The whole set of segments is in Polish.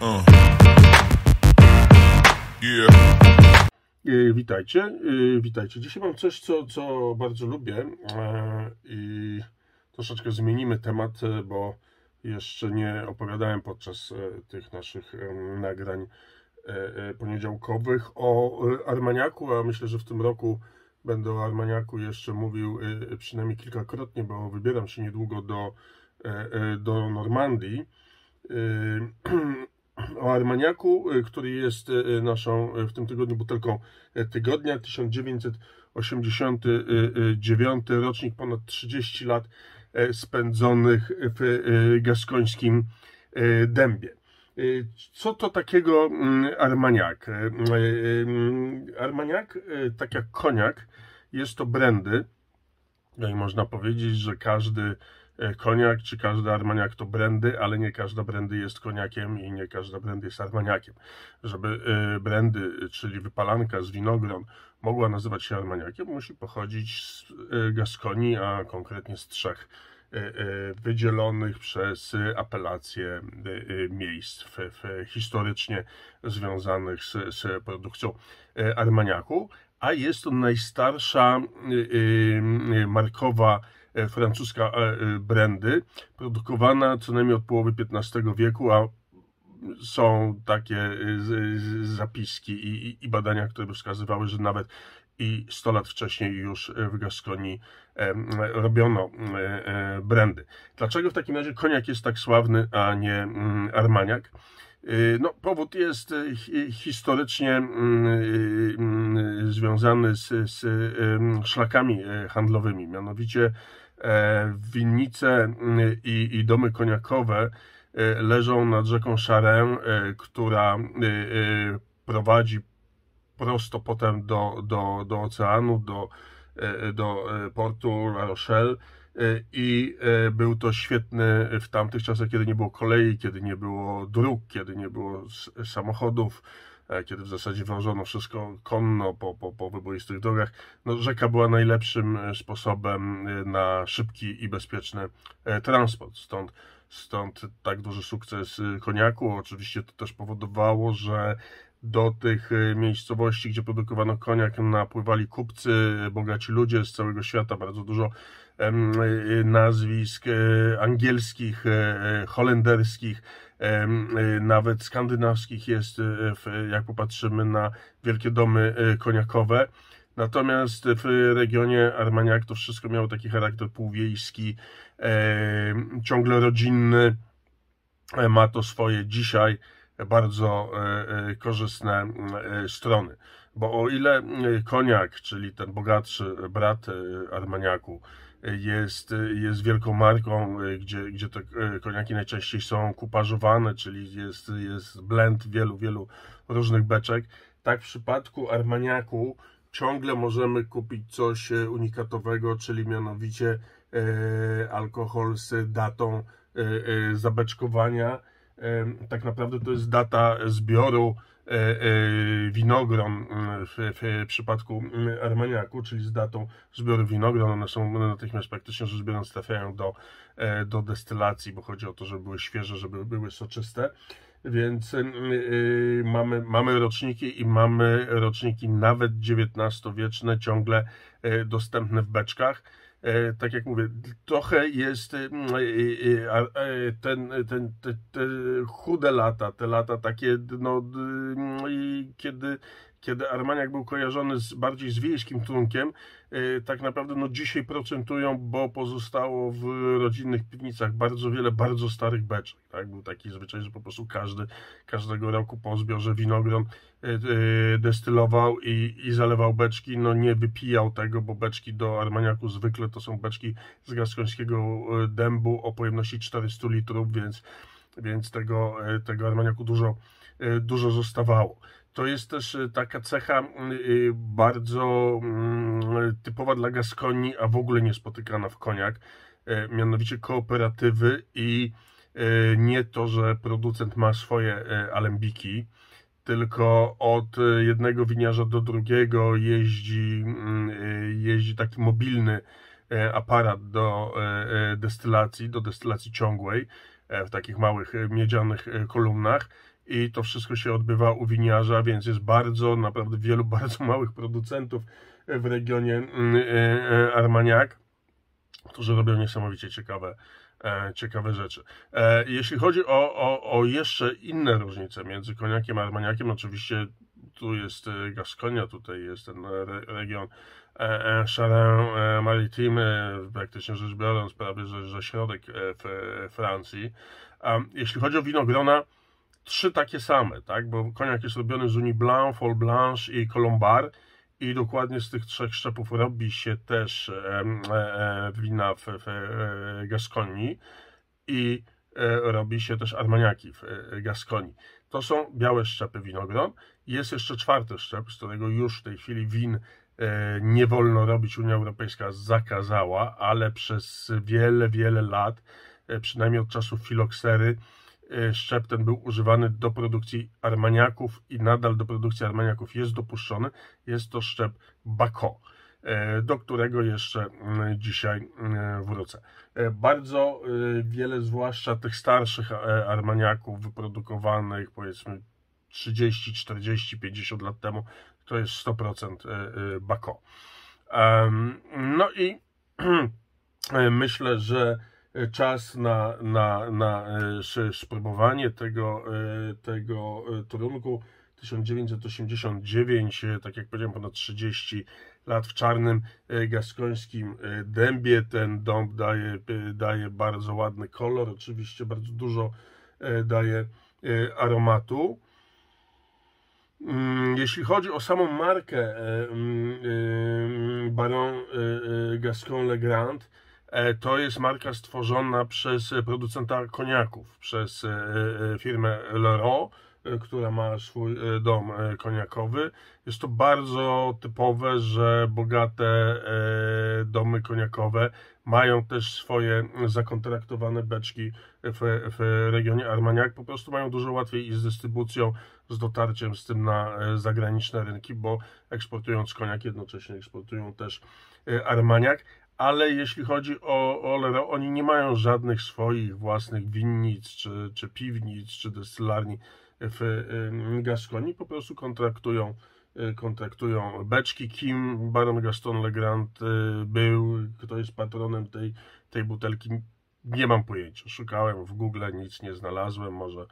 Uh. Y, witajcie, y, witajcie. Dzisiaj mam coś, co, co bardzo lubię e, i troszeczkę zmienimy temat, e, bo jeszcze nie opowiadałem podczas e, tych naszych nagrań poniedziałkowych o Armaniaku, a myślę, że w tym roku będę o Armaniaku jeszcze mówił przynajmniej kilkakrotnie, bo wybieram się niedługo do, do Normandii o Armaniaku, y, który jest y, y, naszą w tym tygodniu butelką tygodnia 1989 rocznik, ponad 30 lat spędzonych w gaskońskim dębie. Co to takiego mm, Armaniak? Armaniak, tak jak koniak, jest to brandy. No i można powiedzieć, że każdy E, koniak czy każdy armaniak to brandy, ale nie każda brandy jest koniakiem i nie każda brandy jest armaniakiem. Żeby e, brandy, czyli wypalanka z winogron, mogła nazywać się armaniakiem, musi pochodzić z e, Gaskonii, a konkretnie z trzech wydzielonych przez apelacje miejsc w, w historycznie związanych z, z produkcją armaniaku, a jest to najstarsza markowa E, francuska e, e, brandy, produkowana co najmniej od połowy XV wieku, a są takie zapiski i, i, i badania, które by wskazywały, że nawet i 100 lat wcześniej już w Gaskonii robiono brandy. Dlaczego w takim razie koniak jest tak sławny, a nie mm, armaniak? No, powód jest historycznie mm, mm, związany z, z szlakami handlowymi, mianowicie E, winnice mm, i, i domy koniakowe e, leżą nad rzeką Szarę, e, która prowadzi prosto potem do, do, do oceanu, do, do portu La Rochelle i był to świetny w tamtych czasach, kiedy nie było kolei, kiedy nie było dróg, kiedy nie było samochodów, E, kiedy w zasadzie wążono wszystko konno po, po, po wyboistych drogach. No, rzeka była najlepszym e, sposobem e, na szybki i bezpieczny transport. Stąd stąd tak duży sukces y, koniaku. Oczywiście to też powodowało, że do tych y, miejscowości, gdzie produkowano koniak, napływali kupcy, y, bogaci ludzie z całego świata, bardzo dużo nazwisk angielskich, holenderskich, nawet skandynawskich jest, jak popatrzymy na wielkie domy koniakowe. Natomiast w regionie Armaniak to wszystko miało taki charakter półwiejski, e, ciągle rodzinny. E, ma to swoje dzisiaj bardzo e, e, korzystne strony. Bo o ile koniak, czyli ten bogatszy brat Armaniaku, jest, jest wielką marką, gdzie, gdzie te koniaki najczęściej są kuparzowane, czyli jest, jest blend wielu, wielu różnych beczek, tak w przypadku Armaniaku ciągle możemy kupić coś e, unikatowego, czyli mianowicie e, alkohol z datą e, zabeczkowania. Tak naprawdę to jest data zbioru winogron mm, w przypadku mm, armeniaku, czyli z datą zbioru winogron. One są natychmiast praktycznie rzecz biorąc trafiają do, do destylacji, bo chodzi o to, żeby były świeże, żeby były soczyste. Więc y, y, mamy, mamy roczniki i mamy roczniki nawet XIX-wieczne ciągle y, dostępne w beczkach. E, tak jak mówię, trochę jest e, mm, e, ten, ten, te, te chude lata, te lata takie, no, mm, kiedy kiedy Armaniak był kojarzony z, bardziej z wiejskim trunkiem, tak naprawdę no, dzisiaj procentują, bo pozostało w rodzinnych piwnicach bardzo wiele bardzo starych beczek. Tak? Był taki zwyczaj, że po prostu każdy, każdego roku po zbiorze winogron Y, y, destylował i, i zalewał beczki, no nie wypijał tego, bo beczki do Armaniaku zwykle to są beczki z gaskońskiego y, dębu o pojemności 400 litrów, więc, więc tego, tego Armaniaku dużo, dużo zostawało. To jest też taka cecha bardzo mm, typowa dla Gaskonii, a w ogóle niespotykana w koniak, mianowicie kooperatywy i nie to, że producent ma swoje alembiki, tylko od e, jednego winiarza do drugiego jeździ, mm, e, jeździ taki mobilny e, aparat do destylacji, do destylacji ciągłej w takich małych miedzianych kolumnach i to wszystko się odbywa u winiarza, więc jest bardzo, naprawdę wielu bardzo małych producentów w regionie mm, Armaniak, którzy robią niesamowicie ciekawe E, ciekawe rzeczy. E, jeśli chodzi o, o, o jeszcze inne różnice między koniakiem a armaniakiem, oczywiście tu jest e, Gaskonia, tutaj jest ten re, region Charin Maritime, praktycznie rzecz biorąc, prawie że, że środek w Francji. Jeśli chodzi o winogrona, trzy takie same, tak? bo koniak jest robiony z Unii Blanc, Fol Blanche i Colombard i dokładnie z tych trzech szczepów robi się też e, e, wina w, e, Gaskonii i robi się też armaniaki w Gaskonii. To są białe szczepy winogron. Jest jeszcze czwarty szczep, z którego już w tej chwili win nie wolno robić. Unia Europejska zakazała, ale przez wiele, wiele lat, przynajmniej od czasów filoksery, E, szczep ten był używany do produkcji armaniaków i nadal do produkcji armaniaków jest dopuszczony. Jest to szczep Bako, e, do którego jeszcze mm, dzisiaj mm, wrócę. E, bardzo wiele, zwłaszcza tych starszych armaniaków wyprodukowanych powiedzmy 30, 40, 50 lat temu, to jest 100% Bako. No i myślę, że czas na, na, na e, szprybowanie tego, e, tego e, trunku. 1989, tak jak powiedziałem, ponad 30 lat w czarnym gaskońskim dębie. Ten dąb daje, daje bardzo ładny kolor, oczywiście bardzo dużo daje aromatu. Mm, jeśli chodzi o samą markę mm, mm, Baron Gascon Le Grand, E, to jest marka stworzona przez producenta koniaków, przez e, e, firmę Leroy, która ma swój dom koniakowy. Jest to bardzo typowe, że bogate domy koniakowe mają też swoje zakontraktowane beczki w, w regionie Armagnac. Po prostu mają dużo łatwiej i z dystrybucją, z dotarciem z tym na zagraniczne rynki, bo eksportując koniak jednocześnie eksportują też Armagnac ale jeśli chodzi o Olero, oni nie mają żadnych swoich własnych winnic, czy, czy piwnic, czy destylarni w Gaskonii, po prostu kontraktują, e, kontraktują beczki, kim baron Gaston Legrand e, był, kto jest patronem tej, tej butelki, nie mam pojęcia. Szukałem w Google, nic nie znalazłem, może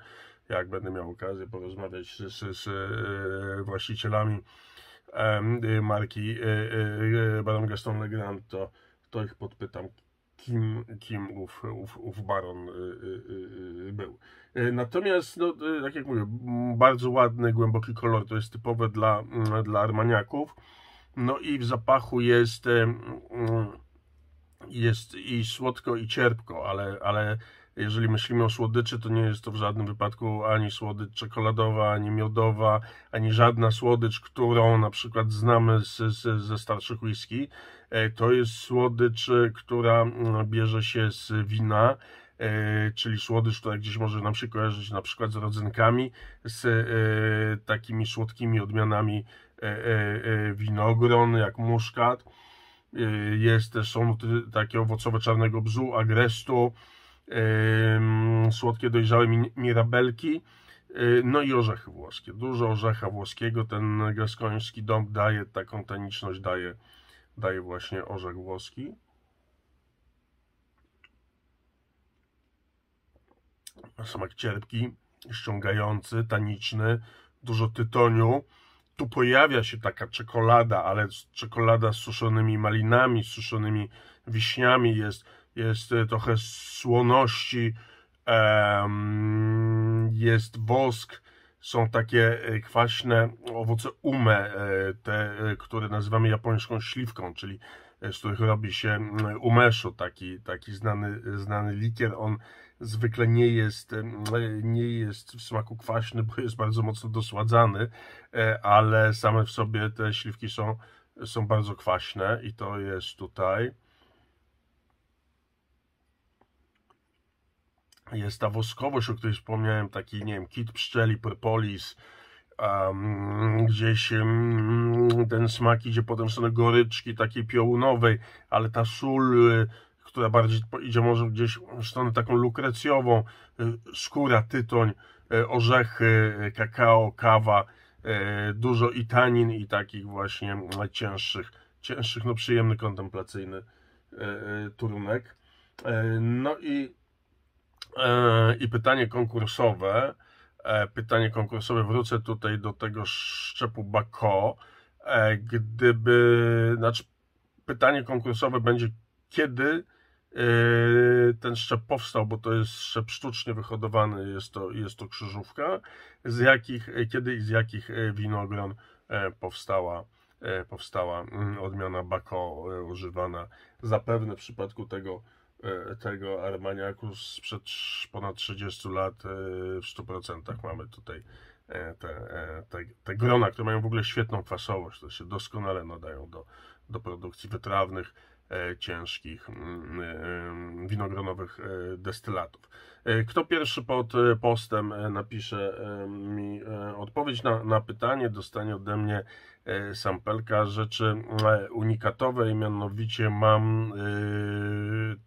jak będę miał okazję porozmawiać z, z, z e, właścicielami marki Baron Gaston Legrand, to to ich podpytam, kim, kim ów, ów, ów baron y, y, y, był. Natomiast, no, tak jak mówię, bardzo ładny, głęboki kolor, to jest typowe dla, mm, dla armaniaków. No i w zapachu jest, jest i słodko, i cierpko, ale, ale jeżeli myślimy o słodyczy, to nie jest to w żadnym wypadku ani słodycz czekoladowa, ani miodowa, ani żadna słodycz, którą na przykład znamy z, z, ze starszych whisky. E, to jest słodycz, e, która mm, bierze się z wina, e, czyli słodycz, która gdzieś może nam się kojarzyć na przykład z rodzynkami, z takimi słodkimi odmianami winogron, jak muszkat. Jest też, są takie owocowe czarnego bzu, agrestu, słodkie dojrzałe mirabelki, no i orzechy włoskie. Dużo orzecha włoskiego, ten gaskoński dąb daje, taką taniczność daje, daje właśnie orzech włoski. Smak cierpki, ściągający, taniczny, dużo tytoniu. Tu pojawia się taka czekolada, ale czekolada z suszonymi malinami, z suszonymi wiśniami jest jest e, trochę słoności, jest wosk, są takie e, kwaśne owoce ume, e, te, które nazywamy japońską śliwką, czyli z których robi się umeszu, taki, taki znany, znany likier. On zwykle nie jest, nie jest w smaku kwaśny, bo jest bardzo mocno dosładzany, ale same w sobie te śliwki są, są bardzo kwaśne i to jest tutaj. jest ta woskowość, o której wspomniałem, taki, nie wiem, kit pszczeli, propolis, um, gdzieś um, ten smak idzie potem w stronę goryczki takiej piołunowej, ale ta sól, która bardziej idzie może gdzieś w stronę taką lukrecjową, y, skóra, tytoń, y, orzechy, y, kakao, kawa, dużo i tanin i takich właśnie mm, cięższych, cięższych, no przyjemny, kontemplacyjny turunek. No i E, i pytanie konkursowe. E, pytanie konkursowe, wrócę tutaj do tego szczepu Bako. E, gdyby, znaczy pytanie konkursowe będzie, kiedy ten szczep powstał, bo to jest szczep sztucznie wyhodowany, jest to, jest to krzyżówka, z jakich, kiedy i z jakich winogron powstała, powstała mm, odmiana Bako używana zapewne w przypadku tego E, tego Armaniaku sprzed ponad 30 lat e, w 100% mamy tutaj e, te, te, te grona, które mają w ogóle świetną kwasowość, to się doskonale nadają do, do produkcji wytrawnych, ciężkich mm, winogronowych e, destylatów. E, kto pierwszy pod e, postem napisze mi odpowiedź na, na pytanie, dostanie ode mnie sampelka rzeczy unikatowej, mianowicie mam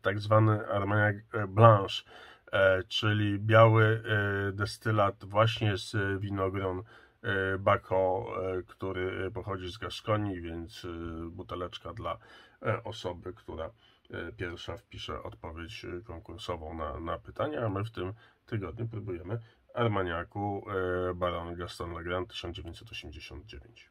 tak zwany Armagnac Blanche, czyli biały destylat właśnie z winogron Bako, który pochodzi z Gaszkonii, więc buteleczka dla osoby, która E, pierwsza wpisze odpowiedź e, konkursową na, na pytania, a my w tym tygodniu próbujemy Armaniaku e, Baron Gaston Legrand 1989.